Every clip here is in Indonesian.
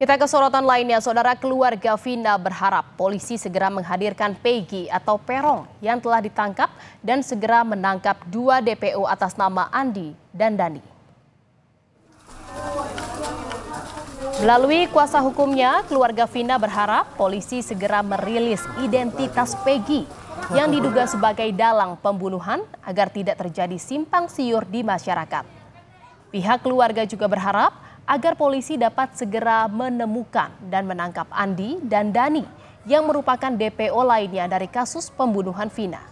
Kita ke sorotan lainnya, saudara keluarga Vina berharap polisi segera menghadirkan Peggy atau Perong yang telah ditangkap dan segera menangkap dua DPO atas nama Andi dan Dani. Melalui kuasa hukumnya, keluarga Vina berharap polisi segera merilis identitas Peggy yang diduga sebagai dalang pembunuhan agar tidak terjadi simpang siur di masyarakat. Pihak keluarga juga berharap agar polisi dapat segera menemukan dan menangkap Andi dan Dani yang merupakan DPO lainnya dari kasus pembunuhan Vina.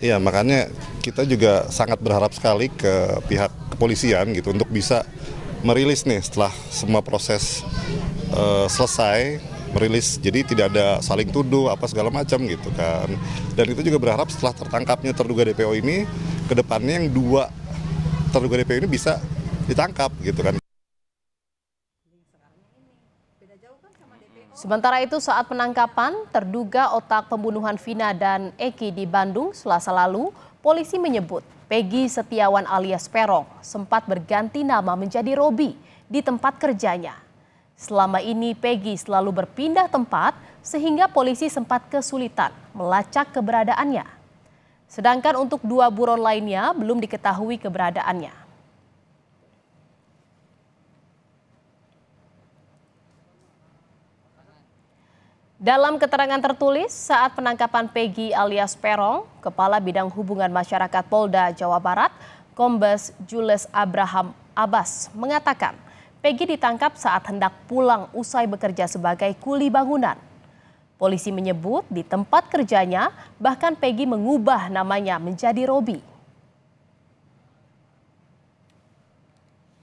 Ya makanya kita juga sangat berharap sekali ke pihak kepolisian gitu untuk bisa merilis nih setelah semua proses uh, selesai merilis jadi tidak ada saling tuduh apa segala macam gitu kan dan itu juga berharap setelah tertangkapnya terduga DPO ini kedepannya yang dua terduga DPO ini bisa ditangkap gitu kan. Sementara itu saat penangkapan terduga otak pembunuhan Vina dan Eki di Bandung selasa lalu, polisi menyebut Peggy Setiawan alias Perong sempat berganti nama menjadi Robi di tempat kerjanya. Selama ini Peggy selalu berpindah tempat sehingga polisi sempat kesulitan melacak keberadaannya. Sedangkan untuk dua buron lainnya belum diketahui keberadaannya. Dalam keterangan tertulis saat penangkapan Peggy alias Perong, Kepala Bidang Hubungan Masyarakat Polda Jawa Barat, Kombes Jules Abraham Abbas mengatakan, Peggy ditangkap saat hendak pulang usai bekerja sebagai kuli bangunan. Polisi menyebut di tempat kerjanya bahkan Peggy mengubah namanya menjadi Robi.